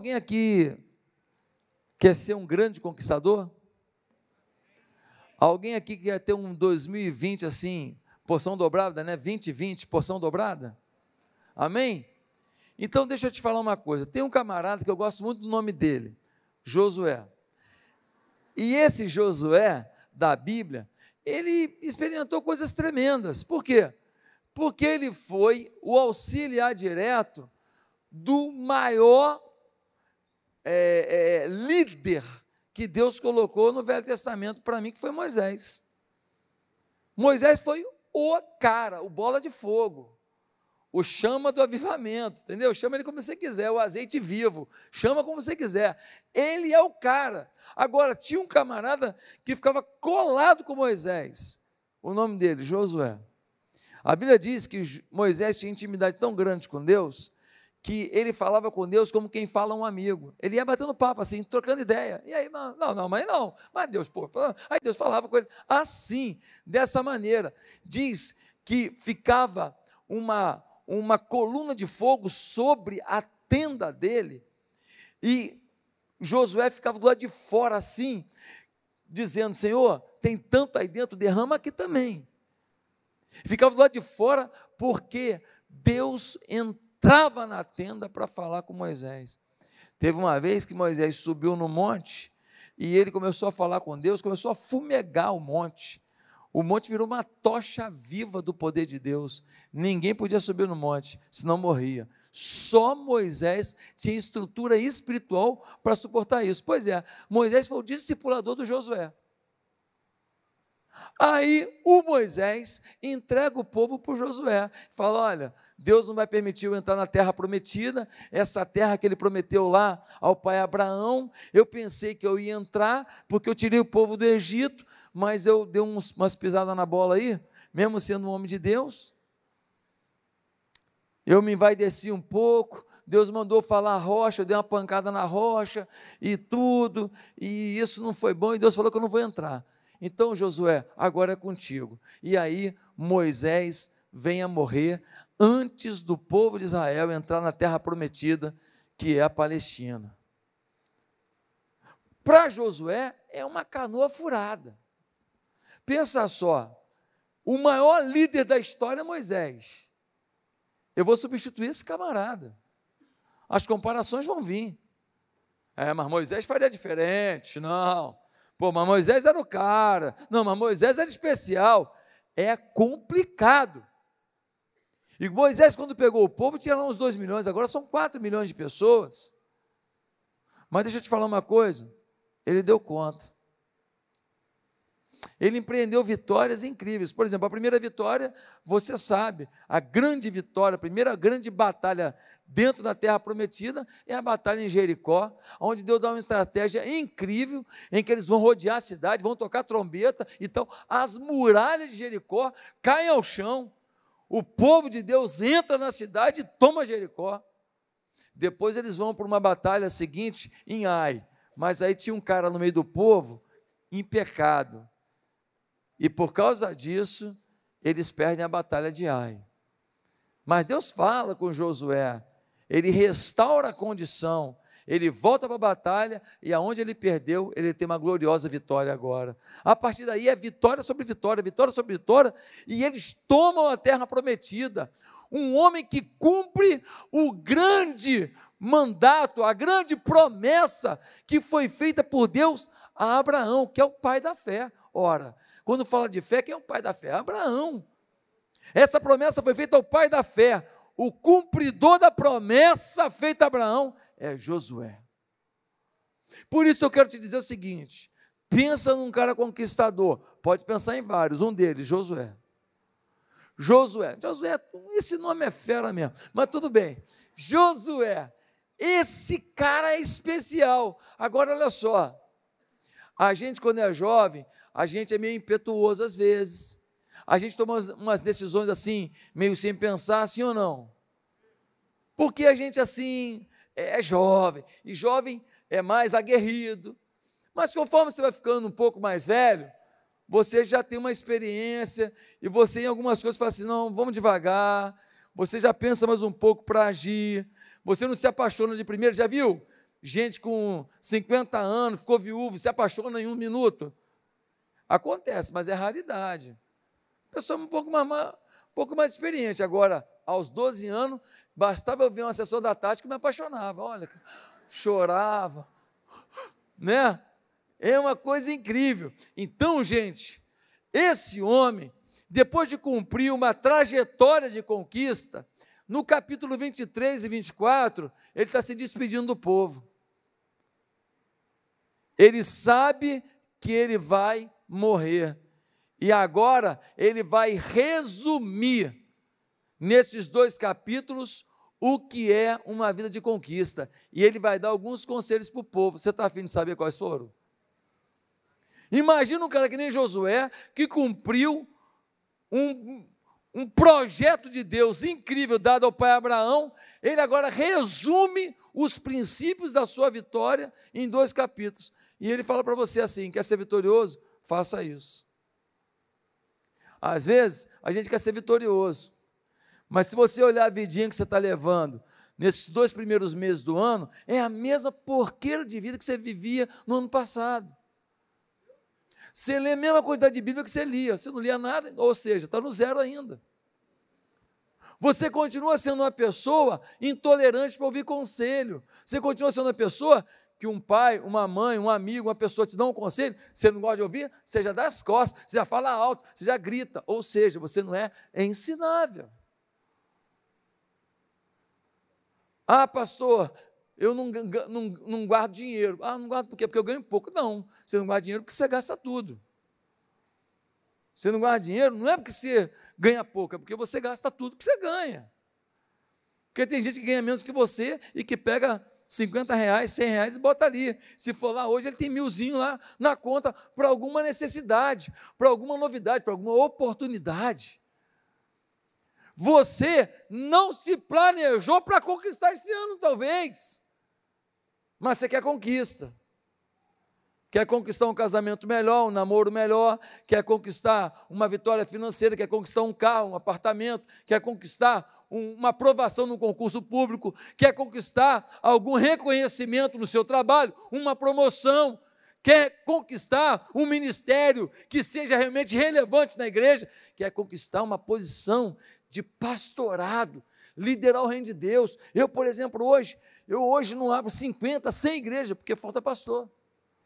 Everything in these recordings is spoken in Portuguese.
Alguém aqui quer ser um grande conquistador? Alguém aqui quer ter um 2020 assim, porção dobrada, né? 2020, porção dobrada? Amém? Então deixa eu te falar uma coisa. Tem um camarada que eu gosto muito do nome dele, Josué. E esse Josué da Bíblia, ele experimentou coisas tremendas. Por quê? Porque ele foi o auxiliar direto do maior é, é, líder que Deus colocou no Velho Testamento para mim, que foi Moisés. Moisés foi o cara, o bola de fogo, o chama do avivamento, entendeu? Chama ele como você quiser, o azeite vivo, chama como você quiser. Ele é o cara. Agora, tinha um camarada que ficava colado com Moisés, o nome dele, Josué. A Bíblia diz que Moisés tinha intimidade tão grande com Deus que ele falava com Deus como quem fala um amigo. Ele ia batendo papo assim, trocando ideia. E aí, não, não, mas não. Mas Deus, pô, aí Deus falava com ele assim, dessa maneira. Diz que ficava uma uma coluna de fogo sobre a tenda dele. E Josué ficava do lado de fora assim, dizendo: "Senhor, tem tanto aí dentro, derrama aqui também". Ficava do lado de fora porque Deus entrou entrava na tenda para falar com Moisés. Teve uma vez que Moisés subiu no monte e ele começou a falar com Deus, começou a fumegar o monte. O monte virou uma tocha viva do poder de Deus. Ninguém podia subir no monte, senão morria. Só Moisés tinha estrutura espiritual para suportar isso. Pois é, Moisés foi o discipulador do Josué. Aí o Moisés entrega o povo para Josué. Fala: olha, Deus não vai permitir eu entrar na terra prometida, essa terra que ele prometeu lá ao pai Abraão. Eu pensei que eu ia entrar, porque eu tirei o povo do Egito, mas eu dei uns, umas pisadas na bola aí, mesmo sendo um homem de Deus. Eu me envaideci um pouco, Deus mandou falar rocha, eu dei uma pancada na rocha e tudo, e isso não foi bom, e Deus falou que eu não vou entrar. Então, Josué, agora é contigo. E aí, Moisés vem a morrer antes do povo de Israel entrar na terra prometida, que é a Palestina. Para Josué, é uma canoa furada. Pensa só, o maior líder da história é Moisés. Eu vou substituir esse camarada. As comparações vão vir. É, mas Moisés faria diferente. Não, Pô, mas Moisés era o cara. Não, mas Moisés era especial. É complicado. E Moisés, quando pegou o povo, tinha lá uns 2 milhões, agora são 4 milhões de pessoas. Mas deixa eu te falar uma coisa: ele deu conta. Ele empreendeu vitórias incríveis. Por exemplo, a primeira vitória, você sabe, a grande vitória, a primeira grande batalha dentro da terra prometida, é a batalha em Jericó, onde Deus dá uma estratégia incrível, em que eles vão rodear a cidade, vão tocar trombeta, então as muralhas de Jericó caem ao chão, o povo de Deus entra na cidade e toma Jericó. Depois eles vão para uma batalha seguinte em Ai, mas aí tinha um cara no meio do povo em pecado, e por causa disso, eles perdem a batalha de Ai. Mas Deus fala com Josué, ele restaura a condição, ele volta para a batalha e aonde ele perdeu, ele tem uma gloriosa vitória agora. A partir daí é vitória sobre vitória, vitória sobre vitória, e eles tomam a terra prometida. Um homem que cumpre o grande mandato, a grande promessa que foi feita por Deus a Abraão, que é o pai da fé. Ora, quando fala de fé, quem é o pai da fé? É Abraão. Essa promessa foi feita ao pai da fé, o cumpridor da promessa feita a Abraão é Josué. Por isso eu quero te dizer o seguinte: pensa num cara conquistador, pode pensar em vários, um deles, Josué. Josué, Josué, esse nome é fera mesmo, mas tudo bem. Josué, esse cara é especial. Agora olha só, a gente quando é jovem, a gente é meio impetuoso às vezes a gente toma umas decisões assim, meio sem pensar, sim ou não? Porque a gente, assim, é, é jovem, e jovem é mais aguerrido. Mas conforme você vai ficando um pouco mais velho, você já tem uma experiência e você em algumas coisas fala assim: não, vamos devagar. Você já pensa mais um pouco para agir. Você não se apaixona de primeiro, já viu? Gente com 50 anos, ficou viúvo, se apaixona em um minuto. Acontece, mas é raridade pessoa um pouco mais, um pouco mais experiente. Agora, aos 12 anos, bastava eu ver uma sessão da tática que me apaixonava. Olha, chorava, né? É uma coisa incrível. Então, gente, esse homem, depois de cumprir uma trajetória de conquista, no capítulo 23 e 24, ele está se despedindo do povo. Ele sabe que ele vai morrer. E agora ele vai resumir nesses dois capítulos o que é uma vida de conquista. E ele vai dar alguns conselhos para o povo. Você está afim de saber quais foram? Imagina um cara que nem Josué, que cumpriu um, um projeto de Deus incrível dado ao pai Abraão. Ele agora resume os princípios da sua vitória em dois capítulos. E ele fala para você assim: quer ser vitorioso? Faça isso. Às vezes, a gente quer ser vitorioso. Mas se você olhar a vidinha que você está levando nesses dois primeiros meses do ano, é a mesma porqueira de vida que você vivia no ano passado. Você lê a mesma quantidade de Bíblia que você lia, você não lia nada, ou seja, está no zero ainda. Você continua sendo uma pessoa intolerante para ouvir conselho. Você continua sendo uma pessoa que um pai, uma mãe, um amigo, uma pessoa te dá um conselho, você não gosta de ouvir, você já dá as costas, você já fala alto, você já grita, ou seja, você não é ensinável. Ah, pastor, eu não, não, não guardo dinheiro. Ah, não guardo por quê? Porque eu ganho pouco. Não, você não guarda dinheiro porque você gasta tudo. Você não guarda dinheiro, não é porque você ganha pouco, é porque você gasta tudo que você ganha. Porque tem gente que ganha menos que você e que pega 50 reais, 100 reais e bota ali. Se for lá hoje, ele tem milzinho lá na conta para alguma necessidade, para alguma novidade, para alguma oportunidade. Você não se planejou para conquistar esse ano, talvez, mas você quer conquista quer conquistar um casamento melhor, um namoro melhor, quer conquistar uma vitória financeira, quer conquistar um carro, um apartamento, quer conquistar um, uma aprovação num concurso público, quer conquistar algum reconhecimento no seu trabalho, uma promoção, quer conquistar um ministério que seja realmente relevante na igreja, quer conquistar uma posição de pastorado, liderar o reino de Deus. Eu, por exemplo, hoje, eu hoje não abro 50, 100 igrejas, porque falta pastor.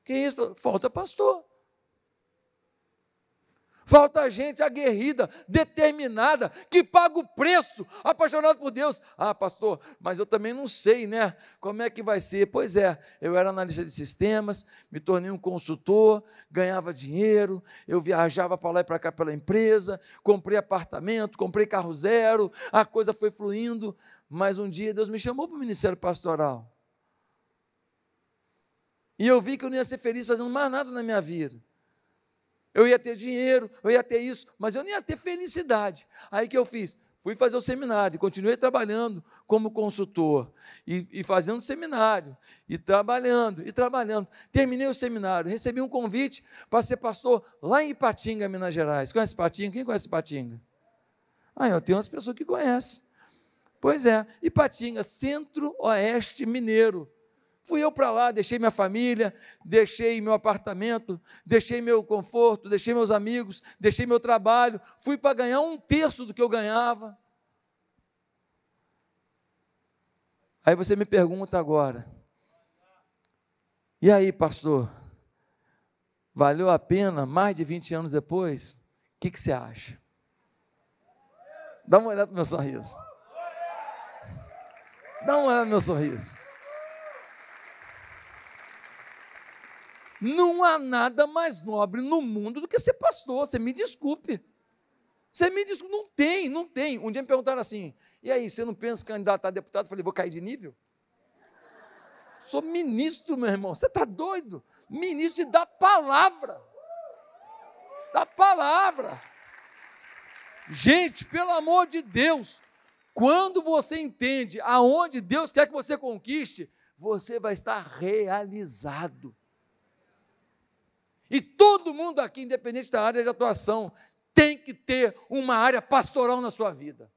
Que isso? Falta pastor. Falta gente aguerrida, determinada, que paga o preço, apaixonado por Deus. Ah, pastor, mas eu também não sei, né? Como é que vai ser? Pois é, eu era analista de sistemas, me tornei um consultor, ganhava dinheiro, eu viajava para lá e para cá pela empresa, comprei apartamento, comprei carro zero, a coisa foi fluindo. Mas um dia Deus me chamou para o ministério pastoral. E eu vi que eu não ia ser feliz fazendo mais nada na minha vida. Eu ia ter dinheiro, eu ia ter isso, mas eu não ia ter felicidade. Aí que eu fiz? Fui fazer o seminário, continuei trabalhando como consultor, e, e fazendo seminário, e trabalhando, e trabalhando. Terminei o seminário, recebi um convite para ser pastor lá em Ipatinga, Minas Gerais. Conhece Ipatinga? Quem conhece Ipatinga? Ah, eu tenho umas pessoas que conhecem. Pois é, Ipatinga, centro-oeste mineiro. Fui eu para lá, deixei minha família, deixei meu apartamento, deixei meu conforto, deixei meus amigos, deixei meu trabalho, fui para ganhar um terço do que eu ganhava. Aí você me pergunta agora, e aí, pastor, valeu a pena mais de 20 anos depois? O que, que você acha? Dá uma olhada no meu sorriso. Dá uma olhada no meu sorriso. Não há nada mais nobre no mundo do que ser pastor, você me desculpe. Você me desculpe, não tem, não tem. Um dia me perguntaram assim, e aí, você não pensa candidatar a deputado? Eu falei, vou cair de nível? Sou ministro, meu irmão, você está doido? Ministro da palavra. Da palavra. Gente, pelo amor de Deus, quando você entende aonde Deus quer que você conquiste, você vai estar realizado. E todo mundo aqui, independente da área de atuação, tem que ter uma área pastoral na sua vida.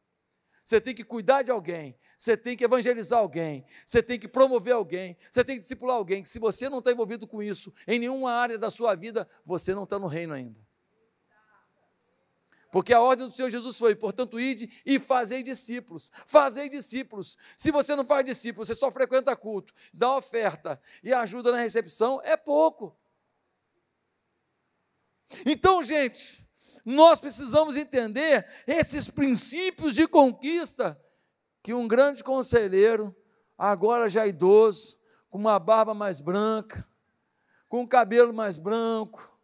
Você tem que cuidar de alguém, você tem que evangelizar alguém, você tem que promover alguém, você tem que discipular alguém. Que se você não está envolvido com isso em nenhuma área da sua vida, você não está no reino ainda. Porque a ordem do Senhor Jesus foi, portanto, ide e fazei discípulos. Fazei discípulos. Se você não faz discípulos, você só frequenta culto, dá oferta e ajuda na recepção, é pouco. Então, gente, nós precisamos entender esses princípios de conquista que um grande conselheiro, agora já idoso, com uma barba mais branca, com um cabelo mais branco,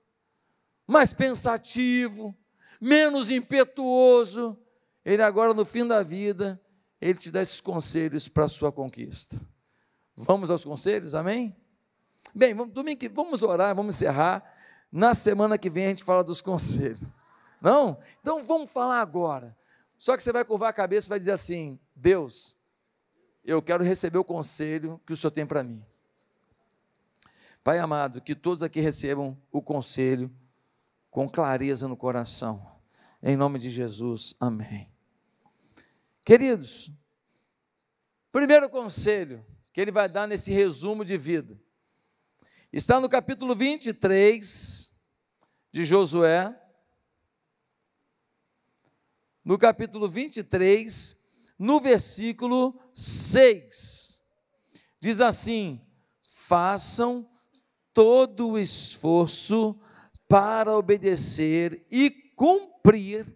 mais pensativo, menos impetuoso, ele agora no fim da vida, ele te dá esses conselhos para a sua conquista. Vamos aos conselhos, amém? Bem, vamos, domingo, vamos orar, vamos encerrar. Na semana que vem a gente fala dos conselhos. Não? Então vamos falar agora. Só que você vai curvar a cabeça e vai dizer assim: Deus, eu quero receber o conselho que o Senhor tem para mim. Pai amado, que todos aqui recebam o conselho com clareza no coração. Em nome de Jesus, amém. Queridos, primeiro conselho que ele vai dar nesse resumo de vida Está no capítulo 23 de Josué. No capítulo 23, no versículo 6. Diz assim: façam todo o esforço para obedecer e cumprir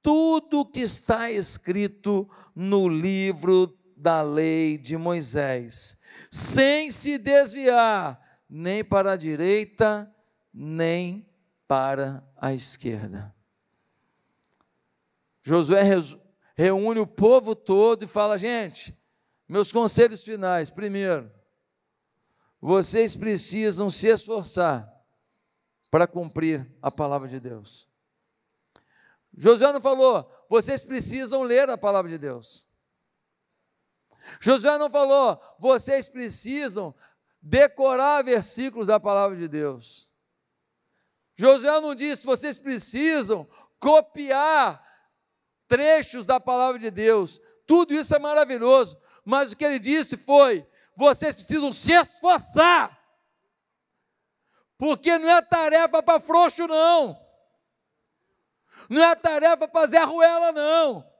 tudo o que está escrito no livro da lei de Moisés, sem se desviar nem para a direita, nem para a esquerda. Josué reúne o povo todo e fala: gente, meus conselhos finais. Primeiro, vocês precisam se esforçar para cumprir a palavra de Deus. Josué não falou, vocês precisam ler a palavra de Deus. Josué não falou, vocês precisam decorar versículos da palavra de Deus. José não disse, vocês precisam copiar trechos da palavra de Deus. Tudo isso é maravilhoso, mas o que ele disse foi: vocês precisam se esforçar, porque não é tarefa para frouxo, não, não é tarefa para Zé Ruela, não.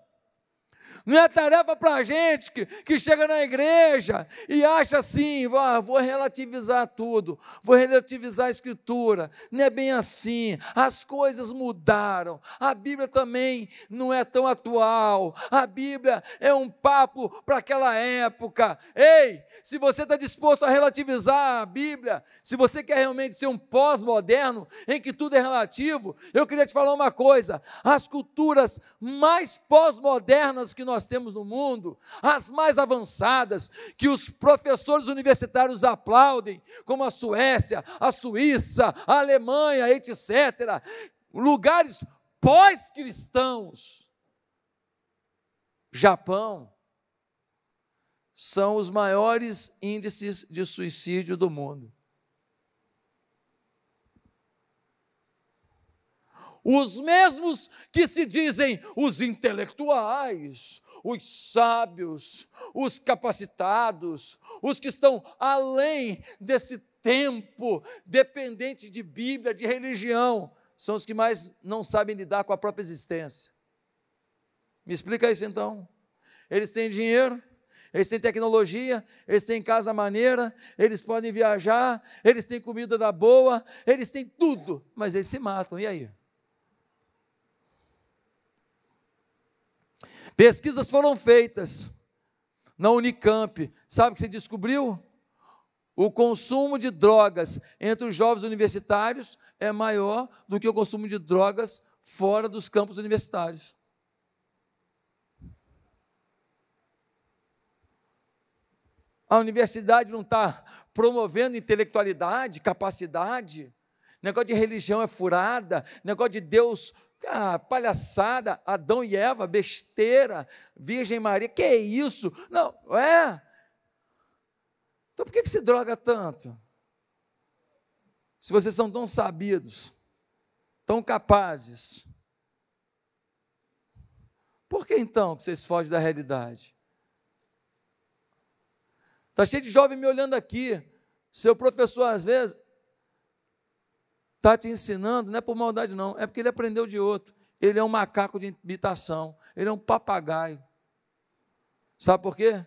Não é tarefa para a gente que, que chega na igreja e acha assim, ah, vou relativizar tudo, vou relativizar a escritura. Não é bem assim. As coisas mudaram. A Bíblia também não é tão atual. A Bíblia é um papo para aquela época. Ei, se você está disposto a relativizar a Bíblia, se você quer realmente ser um pós-moderno em que tudo é relativo, eu queria te falar uma coisa: as culturas mais pós-modernas que nós nós temos no mundo, as mais avançadas, que os professores universitários aplaudem, como a Suécia, a Suíça, a Alemanha, etc. Lugares pós-cristãos, Japão, são os maiores índices de suicídio do mundo. Os mesmos que se dizem os intelectuais, os sábios, os capacitados, os que estão além desse tempo dependente de Bíblia, de religião, são os que mais não sabem lidar com a própria existência. Me explica isso então. Eles têm dinheiro, eles têm tecnologia, eles têm casa maneira, eles podem viajar, eles têm comida da boa, eles têm tudo, mas eles se matam. E aí? Pesquisas foram feitas na Unicamp. Sabe o que se descobriu? O consumo de drogas entre os jovens universitários é maior do que o consumo de drogas fora dos campos universitários. A universidade não está promovendo intelectualidade, capacidade negócio de religião é furada, negócio de Deus, ah, palhaçada, Adão e Eva, besteira, Virgem Maria, que é isso? Não, é. Então por que, que se droga tanto? Se vocês são tão sabidos, tão capazes, por que então que vocês fogem da realidade? Está cheio de jovem me olhando aqui. Seu professor, às vezes, está te ensinando, não é por maldade, não, é porque ele aprendeu de outro. Ele é um macaco de imitação, ele é um papagaio. Sabe por quê?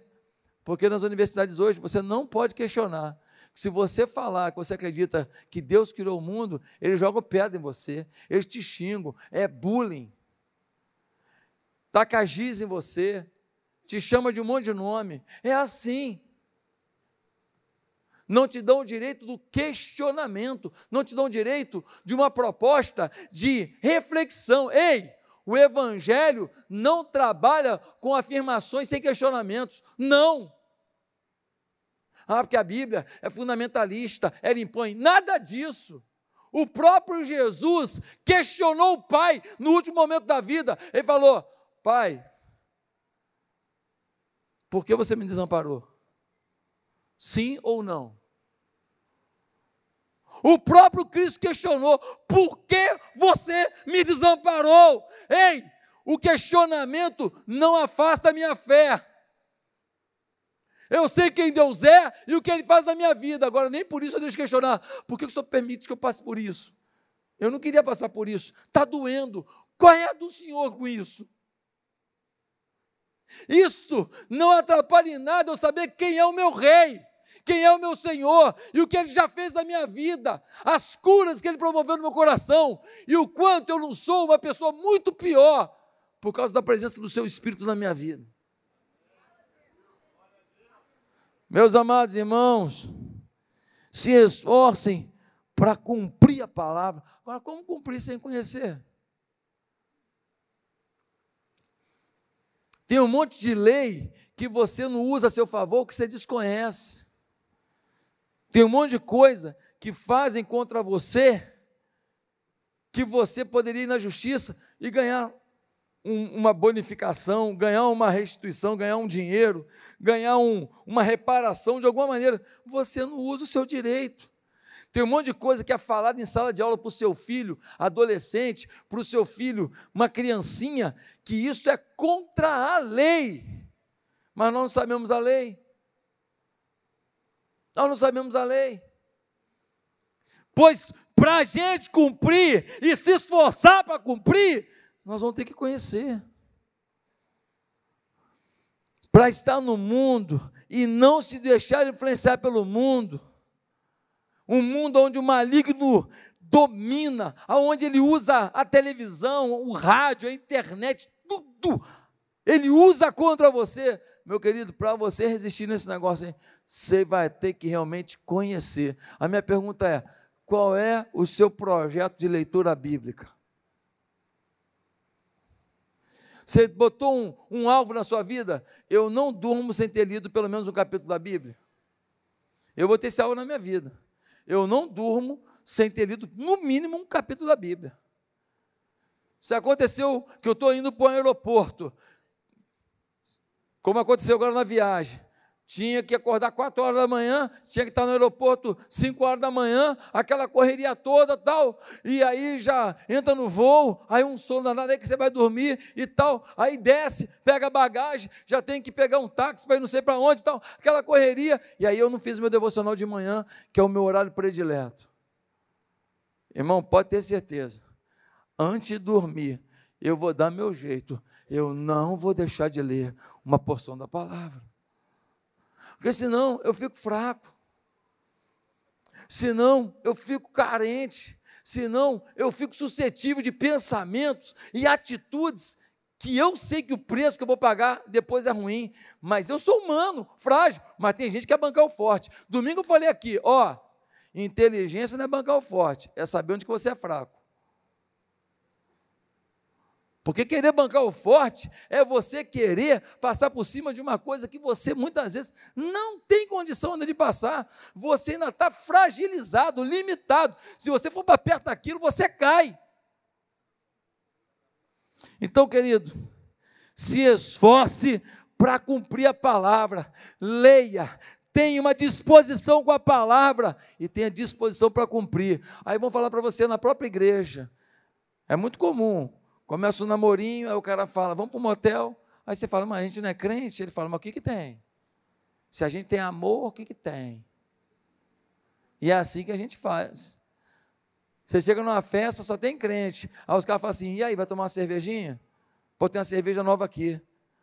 Porque nas universidades hoje você não pode questionar. Se você falar que você acredita que Deus criou o mundo, ele joga pedra em você, ele te xingam, é bullying, taca giz em você, te chama de um monte de nome. É assim não te dão o direito do questionamento, não te dão o direito de uma proposta de reflexão. Ei, o Evangelho não trabalha com afirmações sem questionamentos. Não! Ah, porque a Bíblia é fundamentalista, ela impõe nada disso. O próprio Jesus questionou o Pai no último momento da vida. Ele falou: Pai, por que você me desamparou? Sim ou não? O próprio Cristo questionou: por que você me desamparou? Ei, o questionamento não afasta a minha fé. Eu sei quem Deus é e o que Ele faz na minha vida. Agora, nem por isso eu deixo questionar: por que o Senhor permite que eu passe por isso? Eu não queria passar por isso. Está doendo. Qual é a do Senhor com isso? Isso não atrapalha em nada eu saber quem é o meu rei, quem é o meu Senhor e o que ele já fez na minha vida, as curas que ele promoveu no meu coração e o quanto eu não sou uma pessoa muito pior por causa da presença do seu Espírito na minha vida. Meus amados irmãos, se esforcem para cumprir a palavra. Agora, como cumprir sem conhecer? Tem um monte de lei que você não usa a seu favor, que você desconhece. Tem um monte de coisa que fazem contra você, que você poderia ir na justiça e ganhar um, uma bonificação, ganhar uma restituição, ganhar um dinheiro, ganhar um, uma reparação de alguma maneira. Você não usa o seu direito. Tem um monte de coisa que é falada em sala de aula para o seu filho adolescente, para o seu filho uma criancinha, que isso é contra a lei. Mas nós não sabemos a lei. Nós não sabemos a lei. Pois para a gente cumprir e se esforçar para cumprir, nós vamos ter que conhecer. Para estar no mundo e não se deixar influenciar pelo mundo um mundo onde o maligno domina, onde ele usa a televisão, o rádio, a internet, tudo. Ele usa contra você. Meu querido, para você resistir nesse negócio, você vai ter que realmente conhecer. A minha pergunta é: qual é o seu projeto de leitura bíblica? Você botou um, um, alvo na sua vida? Eu não durmo sem ter lido pelo menos um capítulo da Bíblia. Eu botei esse alvo na minha vida. Eu não durmo sem ter lido, no mínimo, um capítulo da Bíblia. Se aconteceu que eu estou indo para o um aeroporto, como aconteceu agora na viagem, tinha que acordar 4 horas da manhã, tinha que estar no aeroporto 5 horas da manhã, aquela correria toda tal, e aí já entra no voo, aí um sono danado, aí que você vai dormir e tal, aí desce, pega a bagagem, já tem que pegar um táxi para ir não sei para onde e tal, aquela correria, e aí eu não fiz meu devocional de manhã, que é o meu horário predileto. Irmão, pode ter certeza, antes de dormir, eu vou dar meu jeito, eu não vou deixar de ler uma porção da palavra. Porque senão eu fico fraco. Senão eu fico carente. Senão eu fico suscetível de pensamentos e atitudes que eu sei que o preço que eu vou pagar depois é ruim, mas eu sou humano, frágil, mas tem gente que é bancar o forte. Domingo eu falei aqui, ó, inteligência não é bancar o forte, é saber onde que você é fraco. Porque querer bancar o forte é você querer passar por cima de uma coisa que você muitas vezes não tem condição ainda de passar. Você ainda está fragilizado, limitado. Se você for para perto daquilo, você cai. Então, querido, se esforce para cumprir a palavra. Leia, tenha uma disposição com a palavra e tenha disposição para cumprir. Aí vão falar para você na própria igreja. É muito comum Começa um namorinho, aí o cara fala, vamos para um motel. Aí você fala, mas a gente não é crente? Ele fala, mas o que, que tem? Se a gente tem amor, o que, que tem? E é assim que a gente faz. Você chega numa festa, só tem crente. Aí os caras falam assim, e aí, vai tomar uma cervejinha? Pô, tem uma cerveja nova aqui.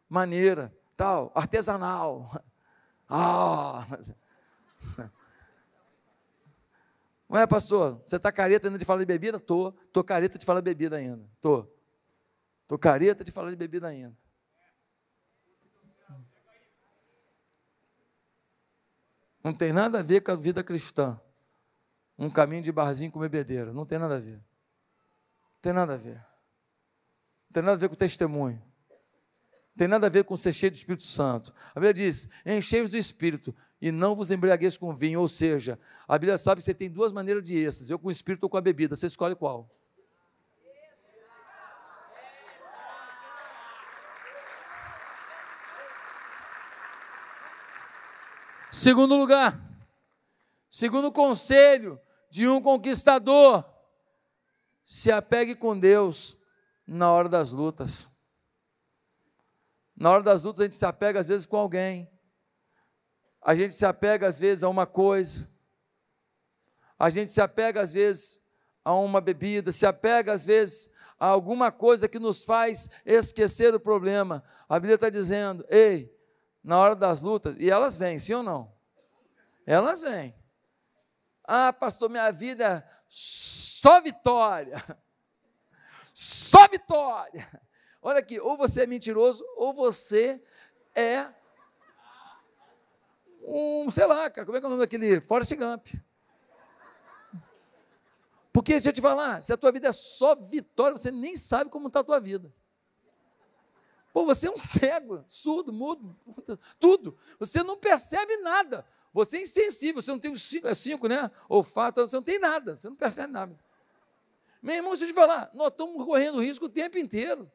Maneira, tal, artesanal. Ah! Ué, pastor, você está careta ainda de falar de bebida? Tô. Tô careta de falar de bebida ainda. Tô. Estou careta de falar de bebida ainda. Não tem nada a ver com a vida cristã. Um caminho de barzinho com bebedeira. Não tem nada a ver. Não tem nada a ver. Não tem nada a ver com testemunho. Não tem nada a ver com ser cheio do Espírito Santo. A Bíblia diz: enchei-vos do Espírito e não vos embriagueis com vinho. Ou seja, a Bíblia sabe que você tem duas maneiras de êxtase: eu com o Espírito ou com a bebida. Você escolhe qual. Segundo lugar, segundo conselho de um conquistador, se apegue com Deus na hora das lutas. Na hora das lutas a gente se apega às vezes com alguém. A gente se apega às vezes a uma coisa. A gente se apega às vezes a uma bebida, se apega às vezes a alguma coisa que nos faz esquecer o problema. A Bíblia está dizendo: ei, na hora das lutas, e elas vêm, sim ou não? Elas vêm. Ah, pastor, minha vida só vitória. Só vitória. Olha aqui, ou você é mentiroso, ou você é um, sei lá, cara, como é que é o nome daquele? Forrest Gump. Porque, deixa eu te falar, se a tua vida é só vitória, você nem sabe como está a tua vida. Pô, você é um cego, surdo, mudo, tudo. Você não percebe nada. Você é insensível, você não tem os cinco, é cinco, né? Olfato, você não tem nada, você não percebe nada. Meu irmão, se eu te falar, nós estamos correndo risco o tempo inteiro.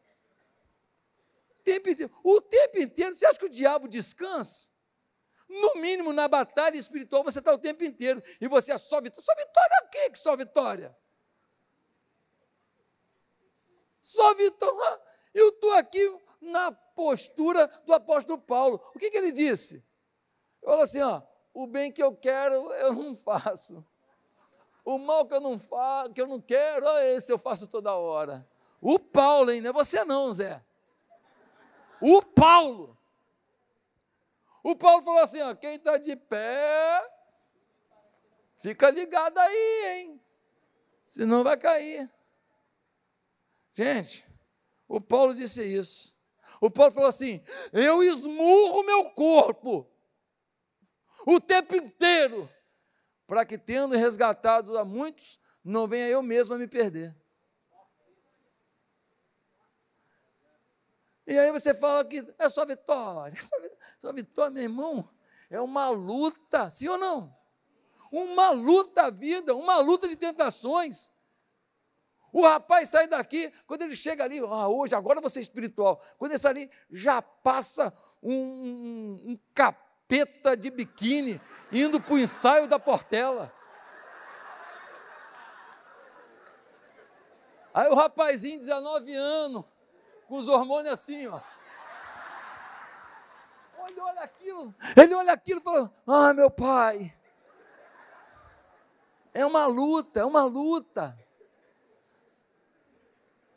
O tempo inteiro. O tempo inteiro, você acha que o diabo descansa? No mínimo, na batalha espiritual, você está o tempo inteiro. E você é só vitória. Só vitória o quê que só vitória? Só vitória. Eu estou aqui na postura do apóstolo Paulo. O que, que ele disse? Ele falou assim: ó, o bem que eu quero, eu não faço. O mal que eu não faço, que eu não quero, esse eu faço toda hora. O Paulo, hein? Não é você não, Zé. O Paulo. O Paulo falou assim: ó, quem está de pé, fica ligado aí, hein? Senão vai cair. Gente, o Paulo disse isso. O Paulo falou assim: eu esmurro meu corpo o tempo inteiro, para que, tendo resgatado a muitos, não venha eu mesmo a me perder. E aí você fala que é só vitória, é só vitória, meu irmão. É uma luta, sim ou não? Uma luta a vida, uma luta de tentações. O rapaz sai daqui, quando ele chega ali, ah, hoje, agora você é espiritual. Quando ele sai ali, já passa um, um, um capô capeta de biquíni indo para o ensaio da Portela. Aí o rapazinho, 19 anos, com os hormônios assim, ó. Ele olha aquilo, ele olha aquilo e fala: Ah, meu pai. É uma luta, é uma luta.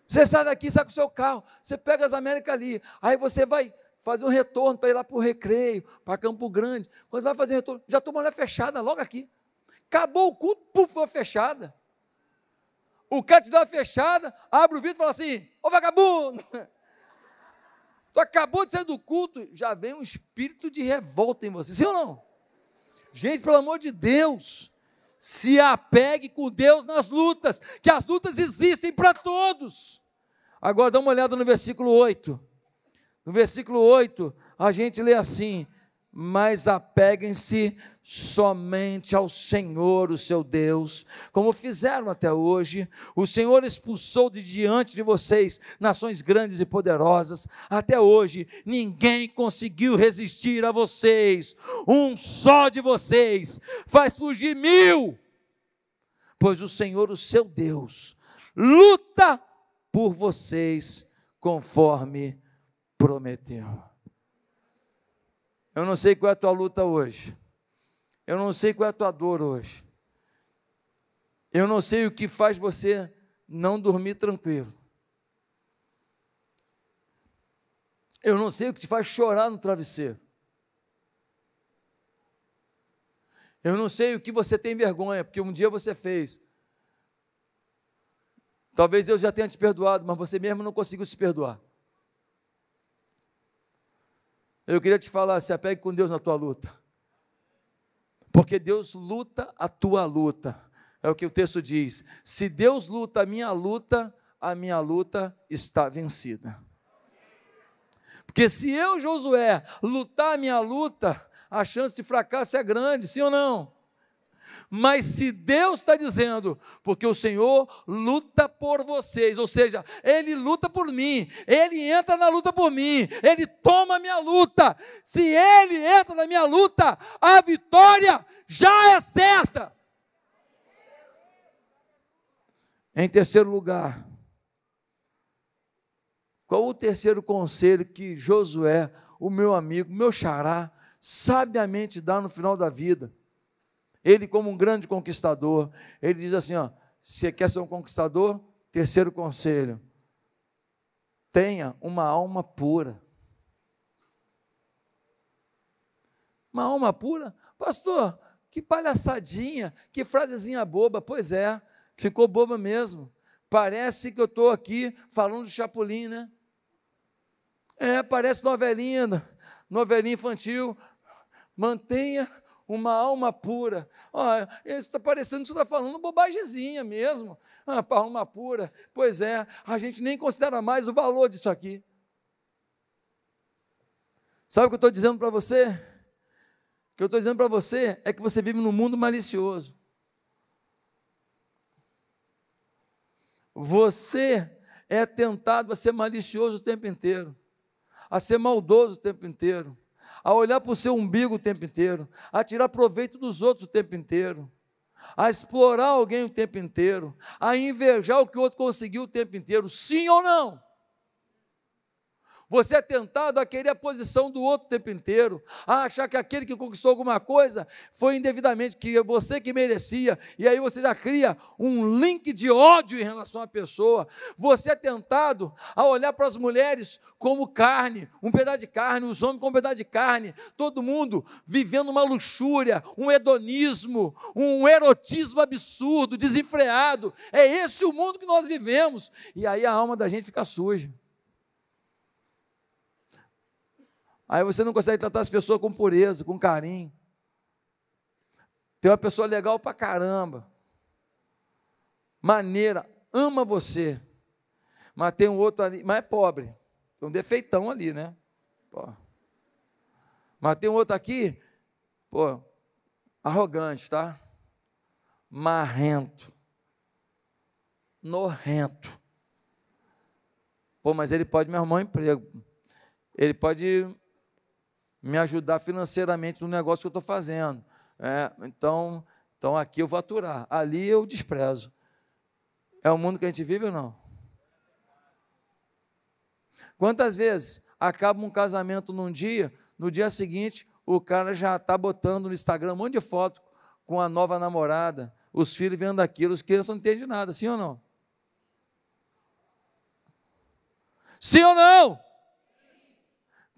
Você sai daqui, sai com o seu carro, você pega as Américas ali, aí você vai fazer um retorno para ir lá para o recreio, para Campo Grande. Quando você vai fazer o retorno, já toma uma olhada fechada logo aqui. Acabou o culto, puf, foi fechada. O cara te dá uma fechada, abre o vidro e fala assim: Ô vagabundo! Tu acabou de sair do culto, já vem um espírito de revolta em você, sim ou não? Gente, pelo amor de Deus, se apegue com Deus nas lutas, que as lutas existem para todos. Agora dá uma olhada no versículo 8. No versículo 8, a gente lê assim: mas apeguem-se somente ao Senhor, o seu Deus, como fizeram até hoje. O Senhor expulsou de diante de vocês nações grandes e poderosas. Até hoje, ninguém conseguiu resistir a vocês. Um só de vocês faz fugir mil, pois o Senhor, o seu Deus, luta por vocês conforme prometeu. Eu não sei qual é a tua luta hoje. Eu não sei qual é a tua dor hoje. Eu não sei o que faz você não dormir tranquilo. Eu não sei o que te faz chorar no travesseiro. Eu não sei o que você tem vergonha, porque um dia você fez. Talvez eu já tenha te perdoado, mas você mesmo não conseguiu se perdoar. Eu queria te falar, se apegue com Deus na tua luta. Porque Deus luta a tua luta. É o que o texto diz. Se Deus luta a minha luta, a minha luta está vencida. Porque se eu, Josué, lutar a minha luta, a chance de fracasso é grande, sim ou não? Mas se Deus está dizendo, porque o Senhor luta por vocês, ou seja, Ele luta por mim, Ele entra na luta por mim, Ele toma a minha luta. Se Ele entra na minha luta, a vitória já é certa. Em terceiro lugar, qual o terceiro conselho que Josué, o meu amigo, meu xará, sabiamente dá no final da vida? Ele, como um grande conquistador, ele diz assim: ó, se quer ser um conquistador, terceiro conselho, tenha uma alma pura. Uma alma pura? Pastor, que palhaçadinha, que frasezinha boba. Pois é, ficou boba mesmo. Parece que eu estou aqui falando de Chapolin, né? É, parece novelinha, novelinha infantil. Mantenha uma alma pura. Ah, está parecendo que você está falando bobagemzinha mesmo. Ah, alma pura. Pois é, a gente nem considera mais o valor disso aqui. Sabe o que eu estou dizendo para você? O que eu estou dizendo para você é que você vive num mundo malicioso. Você é tentado a ser malicioso o tempo inteiro, a ser maldoso o tempo inteiro, a olhar para o seu umbigo o tempo inteiro, a tirar proveito dos outros o tempo inteiro, a explorar alguém o tempo inteiro, a invejar o que o outro conseguiu o tempo inteiro, sim ou não? Você é tentado a querer a posição do outro o tempo inteiro, a achar que aquele que conquistou alguma coisa foi indevidamente, que é você que merecia, e aí você já cria um link de ódio em relação à pessoa. Você é tentado a olhar para as mulheres como carne, um pedaço de carne, os homens como um pedaço de carne, todo mundo vivendo uma luxúria, um hedonismo, um erotismo absurdo, desenfreado. É esse o mundo que nós vivemos. E aí a alma da gente fica suja. Aí você não consegue tratar as pessoas com pureza, com carinho. Tem uma pessoa legal pra caramba, maneira, ama você, mas tem um outro ali, mas é pobre, tem um defeitão ali, né? Pô. Mas tem um outro aqui, pô, arrogante, tá? Marrento, norrento. Pô, mas ele pode me arrumar um emprego. Ele pode me ajudar financeiramente no negócio que eu estou fazendo. É, então, então aqui eu vou aturar, ali eu desprezo. É o mundo que a gente vive ou não? Quantas vezes acaba um casamento num dia, no dia seguinte o cara já está botando no Instagram um monte de foto com a nova namorada, os filhos vendo aquilo, os crianças não entendem nada, sim ou não? Sim ou não?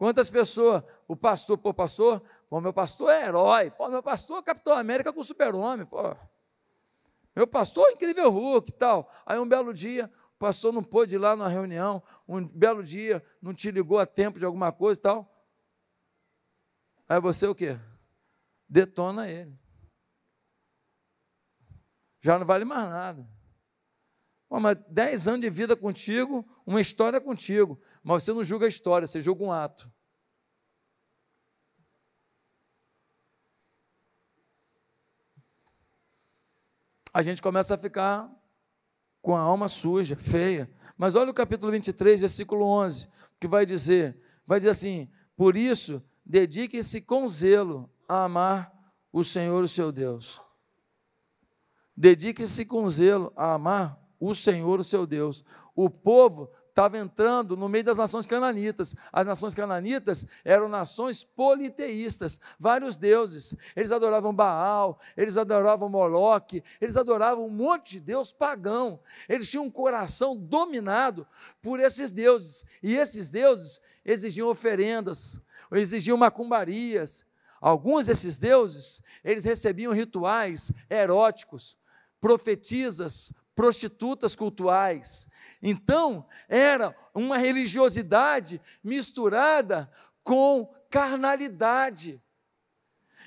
Quantas pessoas, o pastor, pô, pastor, pô, meu pastor é herói, pô, meu pastor é Capitão América com super-homem, pô. Meu pastor é incrível Hulk e tal. Aí um belo dia, o pastor não pôde ir lá na reunião, um belo dia, não te ligou a tempo de alguma coisa e tal. Aí você o quê? Detona ele. Já não vale mais nada. Oh, mas 10 anos de vida contigo, uma história contigo, mas você não julga a história, você julga um ato. A gente começa a ficar com a alma suja, feia. Mas olha o capítulo 23, versículo 11, que vai dizer, vai dizer assim: "Por isso, dedique-se com zelo a amar o Senhor, o seu Deus." Dedique-se com zelo a amar o Senhor, o seu Deus. O povo estava entrando no meio das nações cananitas. As nações cananitas eram nações politeístas, vários deuses. Eles adoravam Baal, eles adoravam Moloque, eles adoravam um monte de deus pagão. Eles tinham um coração dominado por esses deuses. E esses deuses exigiam oferendas, exigiam macumbarias. Alguns desses deuses, eles recebiam rituais eróticos, profetizas, prostitutas cultuais. Então, era uma religiosidade misturada com carnalidade.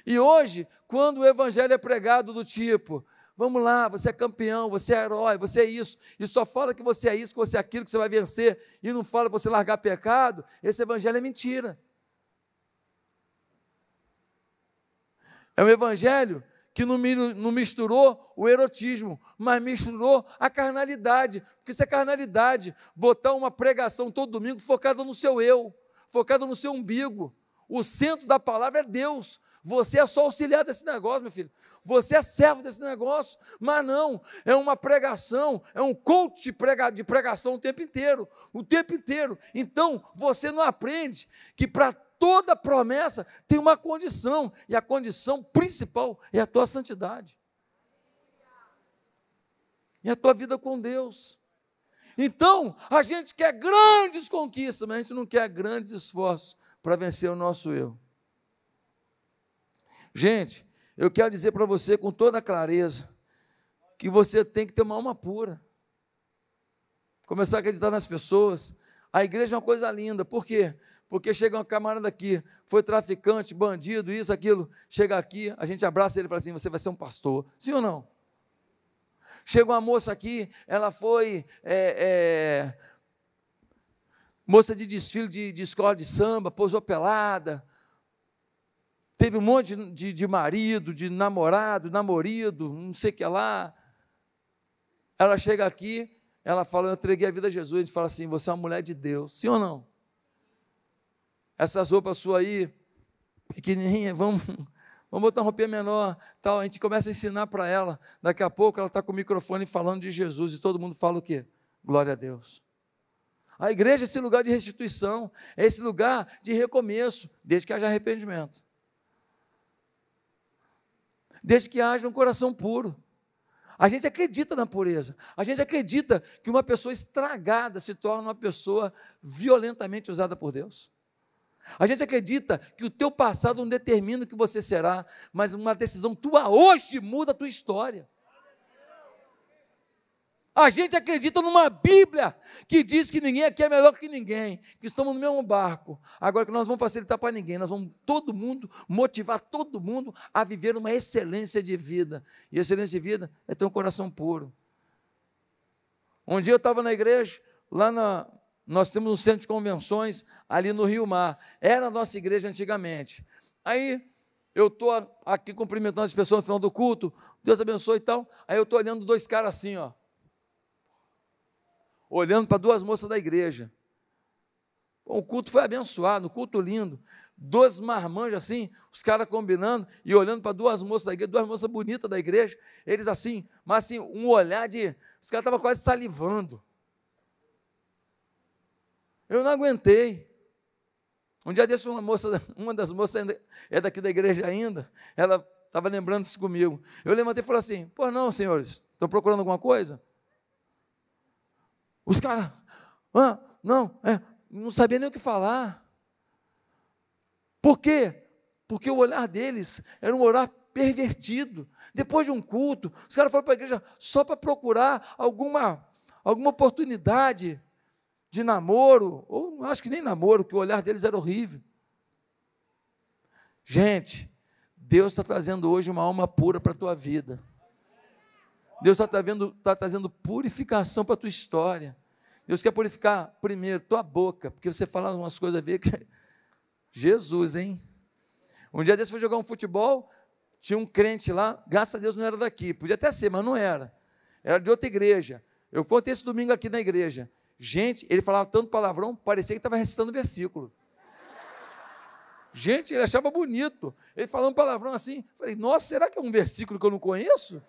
E hoje, quando o evangelho é pregado do tipo, vamos lá, você é campeão, você é herói, você é isso, e só fala que você é isso, que você é aquilo, que você vai vencer, e não fala para você largar pecado, esse evangelho é mentira. É um evangelho que não, não misturou o erotismo, mas misturou a carnalidade. Porque isso é carnalidade. Botar uma pregação todo domingo focada no seu eu, focada no seu umbigo. O centro da palavra é Deus. Você é só auxiliar desse negócio, meu filho. Você é servo desse negócio. Mas não, é uma pregação, é um coach de, de pregação o tempo inteiro. O tempo inteiro. Então, você não aprende que para toda promessa tem uma condição, e a condição principal é a tua santidade. E a tua vida com Deus. Então, a gente quer grandes conquistas, mas a gente não quer grandes esforços para vencer o nosso eu. Gente, eu quero dizer para você com toda clareza que você tem que ter uma alma pura. Começar a acreditar nas pessoas. A igreja é uma coisa linda, por quê? Porque porque chega uma camarada aqui, foi traficante, bandido, isso, aquilo, chega aqui, a gente abraça ele e fala assim: você vai ser um pastor. Sim ou não? Chega uma moça aqui, ela foi é, é, moça de desfile de, de, escola de samba, pousou pelada, teve um monte de, de marido, de namorado, namorido, não sei o que lá. Ela chega aqui, ela fala, eu entreguei a vida a Jesus, a gente fala assim, você é uma mulher de Deus, sim ou não? essas roupas suas aí, pequenininha, vamos, vamos botar uma roupinha menor, tal. A gente começa a ensinar para ela. Daqui a pouco ela está com o microfone falando de Jesus e todo mundo fala o quê? Glória a Deus. A igreja é esse lugar de restituição, é esse lugar de recomeço, desde que haja arrependimento. Desde que haja um coração puro. A gente acredita na pureza. A gente acredita que uma pessoa estragada se torna uma pessoa violentamente usada por Deus. A gente acredita que o teu passado não determina o que você será, mas uma decisão tua hoje muda a tua história. A gente acredita numa Bíblia que diz que ninguém aqui é melhor que ninguém, que estamos no mesmo barco. Agora que nós vamos facilitar para ninguém, nós vamos todo mundo motivar todo mundo a viver uma excelência de vida. E excelência de vida é ter um coração puro. Um dia eu estava na igreja, lá na, nós temos um centro de convenções ali no Rio Mar. Era a nossa igreja antigamente. Aí eu estou aqui cumprimentando as pessoas no final do culto. Deus abençoe e tal. Aí eu estou olhando dois caras assim, ó. Olhando para duas moças da igreja. O culto foi abençoado, um culto lindo. Dois marmanjos assim, os caras combinando e olhando para duas moças da igreja, duas moças bonitas da igreja, eles assim, mas assim, um olhar de. Os caras estavam quase salivando. Eu não aguentei. Um dia desse, uma moça, uma das moças é daqui da igreja ainda, ela estava lembrando isso comigo. Eu levantei e falei assim: Pô, não, senhores, estão procurando alguma coisa? Os caras, ah, não, é, não sabia nem o que falar. Por quê? Porque o olhar deles era um olhar pervertido. Depois de um culto, os caras foram para a igreja só para procurar alguma, alguma oportunidade de namoro, ou acho que nem namoro, que o olhar deles era horrível. Gente, Deus está trazendo hoje uma alma pura para a tua vida. Deus está trazendo, tá trazendo purificação para a tua história. Deus quer purificar primeiro tua boca, porque você fala umas coisas ver que. Jesus, hein? Um dia desse foi jogar um futebol, tinha um crente lá, graças a Deus não era daqui, podia até ser, mas não era. Era de outra igreja. Eu contei esse domingo aqui na igreja. Gente, ele falava tanto palavrão, parecia que estava recitando versículo. Gente, ele achava bonito. Ele falando palavrão assim. Falei, nossa, será que é um versículo que eu não conheço?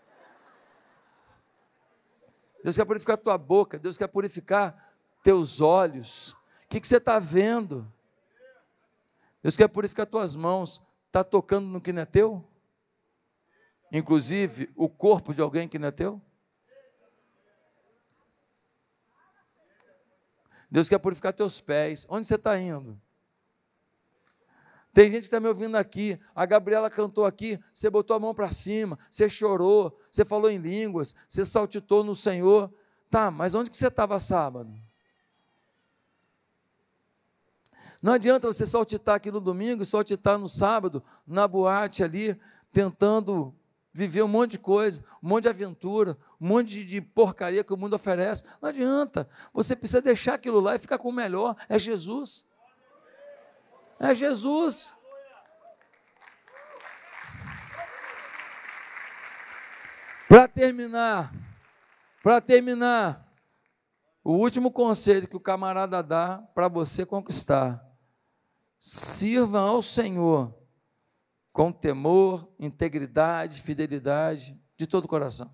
Deus quer purificar tua boca, Deus quer purificar teus olhos. O que, que você está vendo? Deus quer purificar tuas mãos. Está tocando no que não é teu? Inclusive o corpo de alguém que não é teu? Deus quer purificar teus pés. Onde você está indo? Tem gente que está me ouvindo aqui. A Gabriela cantou aqui. Você botou a mão para cima. Você chorou. Você falou em línguas. Você saltitou no Senhor. Tá, mas onde que você estava sábado? Não adianta você saltitar aqui no domingo e saltitar no sábado, na boate ali, tentando viver um monte de coisa, um monte de aventura, um monte de porcaria que o mundo oferece. Não adianta. Você precisa deixar aquilo lá e ficar com o melhor. É Jesus. É Jesus. Para terminar, para terminar, o último conselho que o camarada dá para você conquistar: sirva ao Senhor com temor, integridade, fidelidade, de todo o coração.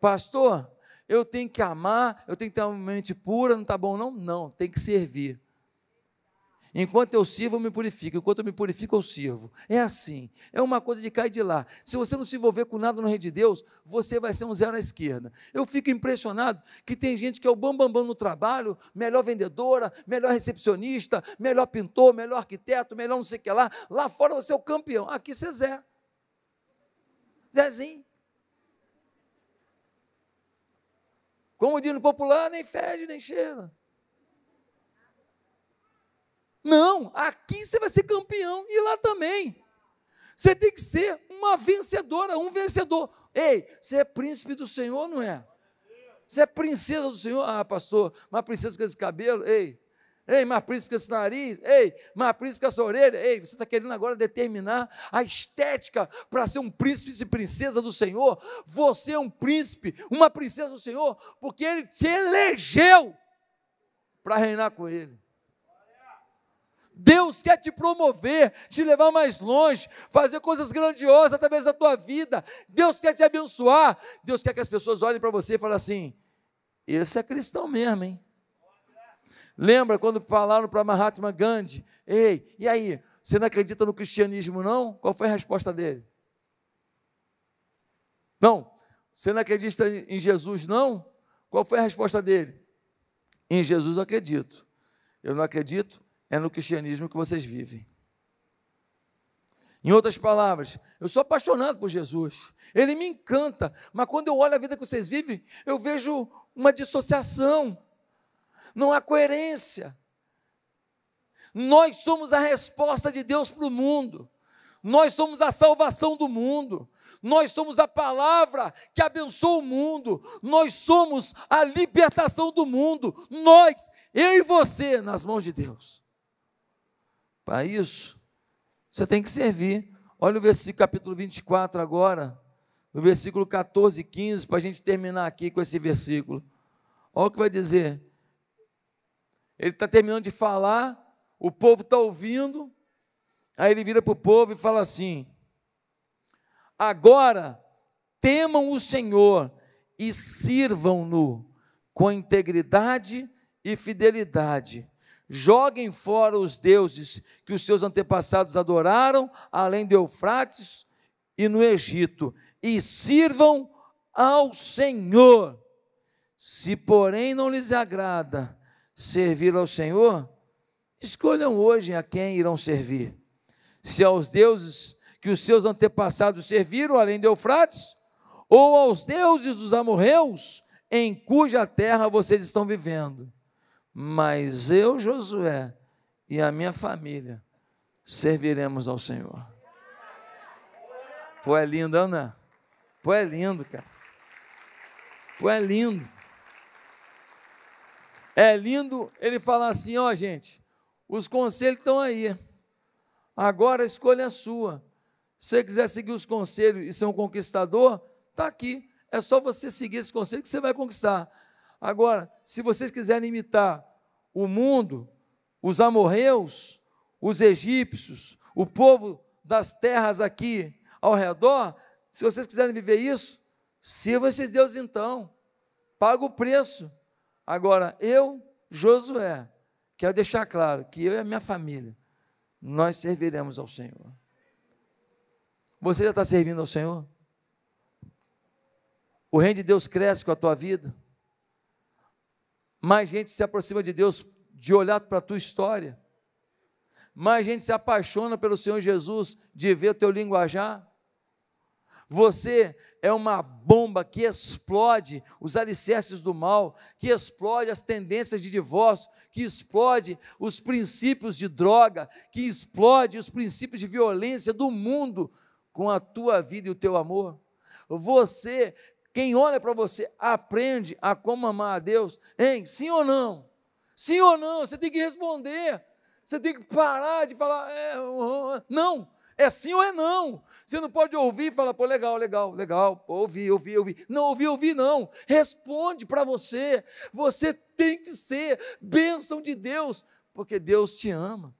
Pastor, eu tenho que amar, eu tenho que ter uma mente pura, não está bom não? Não, tem que servir. Enquanto eu sirvo, eu me purifico. Enquanto eu me purifico, eu sirvo. É assim. É uma coisa de cá e de lá. Se você não se envolver com nada no reino de Deus, você vai ser um zero à esquerda. Eu fico impressionado que tem gente que é o bambambam bam, bam no trabalho, melhor vendedora, melhor recepcionista, melhor pintor, melhor arquiteto, melhor não sei o que lá. Lá fora você é o campeão. Aqui você é Zé. Zezinho. Como diz no popular, nem fede, nem cheira. Não, aqui você vai ser campeão e lá também. Você tem que ser uma vencedora, um vencedor. Ei, você é príncipe do Senhor, não é? Você é princesa do Senhor? Ah, pastor, uma princesa com esse cabelo? Ei, ei, uma príncipe com esse nariz? Ei, uma príncipe com essa orelha? Ei, você está querendo agora determinar a estética para ser um príncipe e princesa do Senhor? Você é um príncipe, uma princesa do Senhor, porque Ele te elegeu para reinar com Ele. Deus quer te promover, te levar mais longe, fazer coisas grandiosas através da tua vida. Deus quer te abençoar. Deus quer que as pessoas olhem para você e falem assim: esse é cristão mesmo, hein? Lembra quando falaram para Mahatma Gandhi? Ei, e aí? Você não acredita no cristianismo, não? Qual foi a resposta dele? Não. Você não acredita em Jesus, não? Qual foi a resposta dele? Em Jesus eu acredito. Eu não acredito é no cristianismo que vocês vivem. Em outras palavras, eu sou apaixonado por Jesus, ele me encanta, mas quando eu olho a vida que vocês vivem, eu vejo uma dissociação, não há coerência. Nós somos a resposta de Deus para o mundo. Nós somos a salvação do mundo. Nós somos a palavra que abençoa o mundo. Nós somos a libertação do mundo. Nós, eu e você, nas mãos de Deus. Para ah, isso, você tem que servir. Olha o versículo capítulo 24 agora, no versículo 14 e 15, para a gente terminar aqui com esse versículo. Olha o que vai dizer. Ele está terminando de falar, o povo está ouvindo, aí ele vira para o povo e fala assim: agora temam o Senhor e sirvam-no com integridade e fidelidade Joguem fora os deuses que os seus antepassados adoraram, além do Eufrates e no Egito, e sirvam ao Senhor. Se, porém, não lhes agrada servir ao Senhor, escolham hoje a quem irão servir. Se aos deuses que os seus antepassados serviram, além de Eufrates, ou aos deuses dos amorreus, em cuja terra vocês estão vivendo mas eu, Josué, e a minha família serviremos ao Senhor. Pô, é lindo, Ana. É? Pô, é lindo, cara. Pô, é lindo. É lindo ele falar assim, ó, gente, os conselhos estão aí. Agora a escolha é sua. Se você quiser seguir os conselhos e ser um conquistador, está aqui. É só você seguir esse conselho que você vai conquistar. Agora, se vocês quiserem imitar o mundo, os amorreus, os egípcios, o povo das terras aqui ao redor, se vocês quiserem viver isso, sirva esses deuses então, paga o preço. Agora, eu, Josué, quero deixar claro que eu e a minha família, nós serviremos ao Senhor. Você já está servindo ao Senhor? O reino de Deus cresce com a tua vida? mais gente se aproxima de Deus de olhar para a tua história, mais gente se apaixona pelo Senhor Jesus de ver o teu linguajar. Você é uma bomba que explode os alicerces do mal, que explode as tendências de divórcio, que explode os princípios de droga, que explode os princípios de violência do mundo com a tua vida e o teu amor. Você quem olha para você aprende a como amar a Deus, hein? Sim ou não? Sim ou não? Você tem que responder. Você tem que parar de falar, é, não, é sim ou é não. Você não pode ouvir e falar, pô, legal, legal, legal, ouvi, ouvi, ouvi. Não, ouvi, ouvi, não. Responde para você. Você tem que ser bênção de Deus, porque Deus te ama.